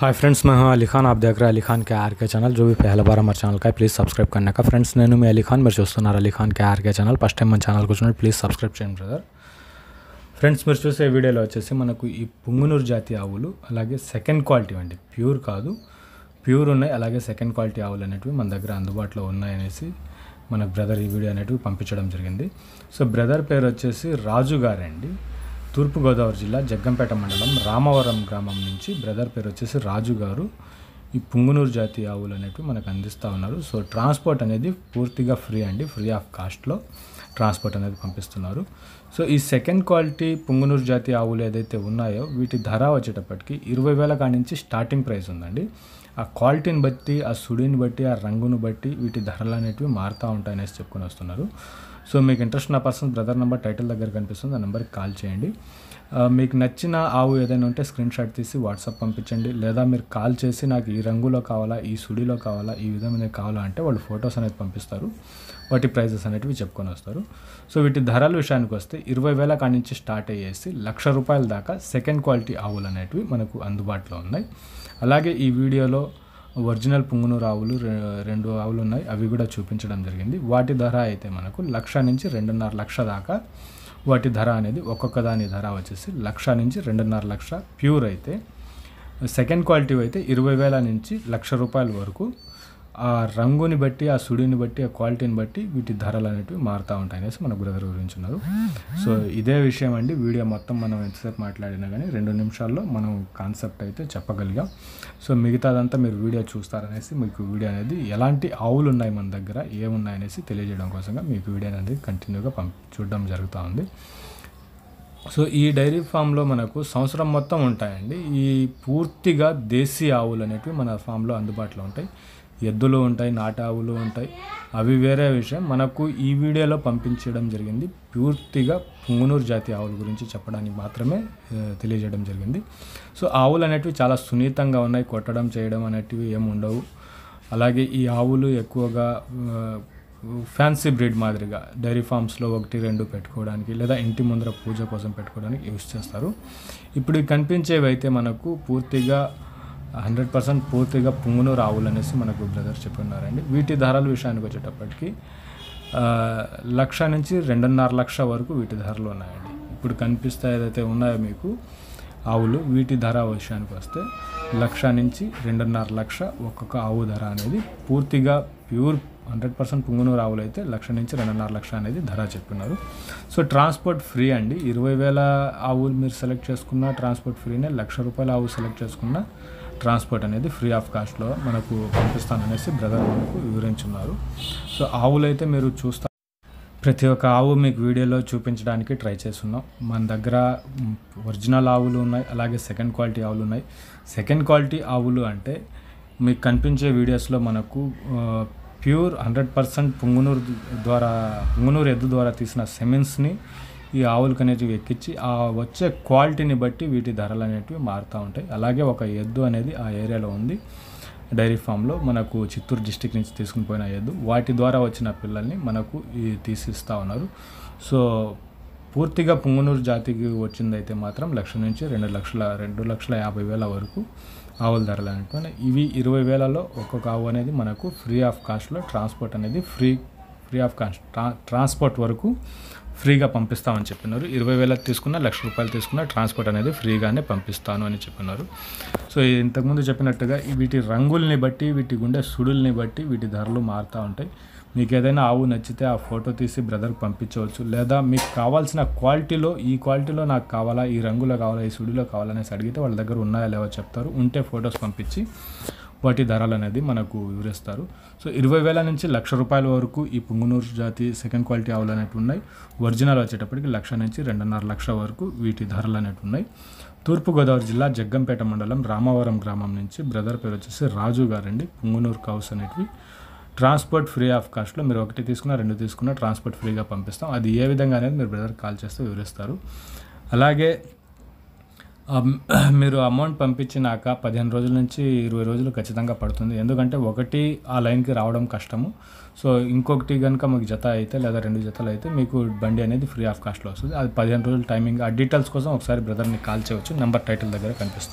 hi friends మేము అలీఖాన్ अली దగ్గర आप కే ఆర్కే हैं अली खान के आर के ఛానల్ का ప్లీజ్ సబ్స్క్రైబ్ కన్నా का ఫ్రెండ్స్ నేను మీ అలీఖాన్ మీరు చూస్తున్నారు Ali Khan K RK channel first time మన ఛానల్కి వచ్చినట్టు ప్లీజ్ సబ్స్క్రైబ్ చేయండి బ్రదర్ ఫ్రెండ్స్ మీరు చూసే వీడియోలో వచ్చేసి మనకు ఈ పుంగునూరు జాతి ఆవులు అలాగే సెకండ్ క్వాలిటీ అండి ప్యూర్ కాదు ప్యూర్ ఉన్నాయి అలాగే సెకండ్ క్వాలిటీ ఆవులు అనేటివి మన దగ్గర అందుబాటులో ఉన్నాయనేసి మన బ్రదర్ ఈ వీడియో అనేటివి పంపించడం జరిగింది సో బ్రదర్ పేరు వచ్చేసి రాజు గారండి తూర్పుగోదావరి జిల్లా జగ్గంపేట మండలం రామవరం గ్రామం నుంచి బ్రదర్ పేరు వచ్చేసి రాజు గారు ఈ పుంగునూరు జాతి ఆవులు అనేవి మనకు అందిస్తూ ఉన్నారు సో ట్రాన్స్పోర్ట్ అనేది పూర్తిగా ఫ్రీ అండి ఫ్రీ ఆఫ్ కాస్ట్లో ట్రాన్స్పోర్ట్ అనేది పంపిస్తున్నారు సో ఈ సెకండ్ క్వాలిటీ పుంగునూరు జాతి ఆవులు ఏదైతే ఉన్నాయో వీటి ధర వచ్చేటప్పటికి ఇరవై వేల కాడి నుంచి స్టార్టింగ్ ప్రైస్ ఉందండి ఆ క్వాలిటీని బట్టి ఆ సుడిని బట్టి ఆ రంగును బట్టి వీటి ధరలు అనేటివి మారుతూ ఉంటాయనేసి చెప్పుకొని వస్తున్నారు సో మీకు ఇంట్రెస్ట్ ఉన్న పర్సన్ బ్రదర్ నెంబర్ టైటిల్ దగ్గర కనిపిస్తుంది ఆ నెంబర్కి కాల్ చేయండి మీకు నచ్చిన ఆవు ఏదైనా ఉంటే స్క్రీన్ షాట్ తీసి వాట్సాప్ పంపించండి లేదా మీరు కాల్ చేసి నాకు ఈ రంగులో కావాలా ఈ సుడిలో కావాలా ఈ విధమైన కావాలా అంటే వాళ్ళు ఫొటోస్ అనేది పంపిస్తారు వాటి ప్రైజెస్ అనేటివి చెప్పుకొని వస్తారు సో వీటి ధరల విషయానికి వస్తే ఇరవై వేల కాడి నుంచి స్టార్ట్ అయ్యేసి లక్ష రూపాయల దాకా సెకండ్ క్వాలిటీ ఆవులు అనేటివి మనకు అందుబాటులో ఉన్నాయి అలాగే ఈ వీడియోలో ఒరిజినల్ పుంగునూరు ఆవులు రెండు ఆవులు ఉన్నాయి అవి కూడా చూపించడం జరిగింది వాటి ధర అయితే మనకు లక్ష నుంచి రెండున్నర లక్ష దాకా వాటి ధర అనేది ఒక్కొక్క దాని ధర వచ్చేసి లక్ష నుంచి రెండున్నర లక్ష ప్యూర్ అయితే సెకండ్ క్వాలిటీ అయితే ఇరవై వేల నుంచి లక్ష రూపాయల వరకు ఆ రంగుని బట్టి ఆ సుడిని బట్టి ఆ క్వాలిటీని బట్టి వీటి ధరలు అనేటివి మారుతూ ఉంటాయి అనేసి మన బ్రదర్ గురించి ఉన్నారు సో ఇదే విషయం అండి వీడియో మొత్తం మనం ఎంతసేపు మాట్లాడినా కానీ రెండు నిమిషాల్లో మనం కాన్సెప్ట్ అయితే చెప్పగలిగాం సో మిగతాదంతా మీరు వీడియో చూస్తారనేసి మీకు వీడియో అనేది ఎలాంటి ఆవులు ఉన్నాయి మన దగ్గర ఏమున్నాయి అనేసి తెలియజేయడం కోసంగా మీకు వీడియో అనేది కంటిన్యూగా పంపి చూడడం జరుగుతూ ఉంది సో ఈ డైరీ ఫామ్లో మనకు సంవత్సరం మొత్తం ఉంటాయండి ఈ పూర్తిగా దేశీ ఆవులు అనేటివి మన ఫామ్లో అందుబాటులో ఉంటాయి ఎద్దులు ఉంటాయి నాటావులు ఉంటాయి అవి వేరే విషయం మనకు ఈ వీడియోలో పంపించడం జరిగింది పూర్తిగా పుంగునూరు జాతి ఆవుల గురించి చెప్పడానికి మాత్రమే తెలియజేయడం జరిగింది సో ఆవులు అనేటివి చాలా సున్నితంగా ఉన్నాయి కొట్టడం చేయడం అనేటివి ఏమి ఉండవు అలాగే ఈ ఆవులు ఎక్కువగా ఫ్యాన్సీ బ్రీడ్ మాదిరిగా డైరీ ఫామ్స్లో ఒకటి రెండు పెట్టుకోవడానికి లేదా ఇంటి ముందర పూజ కోసం పెట్టుకోవడానికి యూస్ చేస్తారు ఇప్పుడు కనిపించేవి అయితే మనకు పూర్తిగా హండ్రెడ్ పర్సెంట్ పూర్తిగా పుంగును రావులు అనేసి మనకు బ్రదర్స్ చెప్పి ఉన్నారండి వీటి ధరల విషయానికి వచ్చేటప్పటికి లక్ష నుంచి రెండున్నర లక్ష వరకు వీటి ధరలు ఉన్నాయండి ఇప్పుడు కనిపిస్తే ఏదైతే ఉన్నాయో మీకు ఆవులు వీటి ధర విషయానికి వస్తే లక్ష నుంచి రెండున్నర లక్ష ఒక్కొక్క ఆవు ధర అనేది పూర్తిగా ప్యూర్ హండ్రెడ్ పర్సెంట్ పుంగునూరు ఆవులు అయితే లక్ష నుంచి రెండున్నర లక్ష అనేది ధర చెప్పినారు సో ట్రాన్స్పోర్ట్ ఫ్రీ అండి ఇరవై వేల ఆవులు మీరు సెలెక్ట్ చేసుకున్న ట్రాన్స్పోర్ట్ ఫ్రీనే లక్ష రూపాయల ఆవు సెలెక్ట్ చేసుకున్న ట్రాన్స్పోర్ట్ అనేది ఫ్రీ ఆఫ్ కాస్ట్లో మనకు పంపిస్తాననేసి బ్రదర్ మనకు వివరించున్నారు సో ఆవులైతే మీరు చూస్తా ప్రతి ఒక్క ఆవు మీకు వీడియోలో చూపించడానికి ట్రై చేస్తున్నాం మన దగ్గర ఒరిజినల్ ఆవులు ఉన్నాయి అలాగే సెకండ్ క్వాలిటీ ఆవులు ఉన్నాయి సెకండ్ క్వాలిటీ ఆవులు అంటే మీకు కనిపించే వీడియోస్లో మనకు ప్యూర్ హండ్రెడ్ పర్సెంట్ పుంగునూరు ద్వారా పుంగునూరు ఎద్దు ద్వారా తీసిన సెమెన్స్ని ఈ ఆవులకు అనేటివి ఎక్కించి ఆ వచ్చే క్వాలిటీని బట్టి వీటి ధరలు అనేటివి మారుతూ ఉంటాయి అలాగే ఒక ఎద్దు అనేది ఆ ఏరియాలో ఉంది డైరీ ఫామ్లో మనకు చిత్తూరు డిస్టిక్ నుంచి తీసుకుని పోయిన ఎద్దు వాటి ద్వారా వచ్చిన పిల్లల్ని మనకు తీసిస్తూ ఉన్నారు సో పూర్తిగా పుంగనూరు జాతికి వచ్చిందైతే మాత్రం లక్ష నుంచి రెండు లక్షల రెండు లక్షల యాభై వేల వరకు ఆవుల ధరలు అనేటువంటి ఇవి ఇరవై వేలలో ఒక్కొక్క ఆవు అనేది మనకు ఫ్రీ ఆఫ్ కాస్ట్లో ట్రాన్స్పోర్ట్ అనేది ఫ్రీ ఫ్రీ ఆఫ్ ట్రాన్స్పోర్ట్ వరకు ఫ్రీగా పంపిస్తామని చెప్పినారు ఇరవై వేల తీసుకున్న లక్ష రూపాయలు తీసుకున్న ట్రాన్స్పోర్ట్ అనేది ఫ్రీగానే పంపిస్తాను అని చెప్పినారు సో ఇంతకుముందు చెప్పినట్టుగా వీటి రంగుల్ని బట్టి వీటి గుండె సుడుల్ని బట్టి వీటి ధరలు మారుతూ ఉంటాయి మీకు ఏదైనా ఆవు నచ్చితే ఆ ఫోటో తీసి బ్రదర్కి పంపించవచ్చు లేదా మీకు కావాల్సిన క్వాలిటీలో ఈ క్వాలిటీలో నాకు కావాలా ఈ రంగులో కావాలా ఈ సుడిలో కావాలనేసి అడిగితే వాళ్ళ దగ్గర ఉన్నాయా లేవో చెప్తారు ఉంటే ఫొటోస్ పంపించి వాటి ధరలు అనేది మనకు వివరిస్తారు సో ఇరవై వేల నుంచి లక్ష రూపాయల వరకు ఈ పుంగునూరు జాతి సెకండ్ క్వాలిటీ ఆవులు అనేవి ఉన్నాయి ఒరిజినల్ వచ్చేటప్పటికి లక్ష నుంచి రెండున్నర లక్ష వరకు వీటి ధరలు అనేవి ఉన్నాయి తూర్పుగోదావరి జిల్లా జగ్గంపేట మండలం రామవరం గ్రామం నుంచి బ్రదర్ పేరు వచ్చేసి రాజు గారండి పుంగునూరు కౌస్ అనేటివి ట్రాన్స్పోర్ట్ ఫ్రీ ఆఫ్ కాస్ట్లో మీరు ఒకటి తీసుకున్నా రెండు తీసుకున్నా ట్రాన్స్పోర్ట్ ఫ్రీగా పంపిస్తాం అది ఏ విధంగా అనేది మీరు బ్రదర్ కాల్ చేస్తే వివరిస్తారు అలాగే Um, మీరు అమౌంట్ పంపించినాక పదిహేను రోజుల నుంచి ఇరవై రోజులు ఖచ్చితంగా పడుతుంది ఎందుకంటే ఒకటి ఆ లైన్కి రావడం కష్టము సో ఇంకొకటి కనుక మీకు జత అయితే లేదా రెండు జతలు అయితే మీకు బండి అనేది ఫ్రీ ఆఫ్ కాస్ట్లో వస్తుంది అది పదిహేను రోజుల టైమింగ్ ఆ డీటెయిల్స్ కోసం ఒకసారి బ్రదర్ని కాల్ చేయవచ్చు నెంబర్ టైటిల్ దగ్గర కనిపిస్తుంది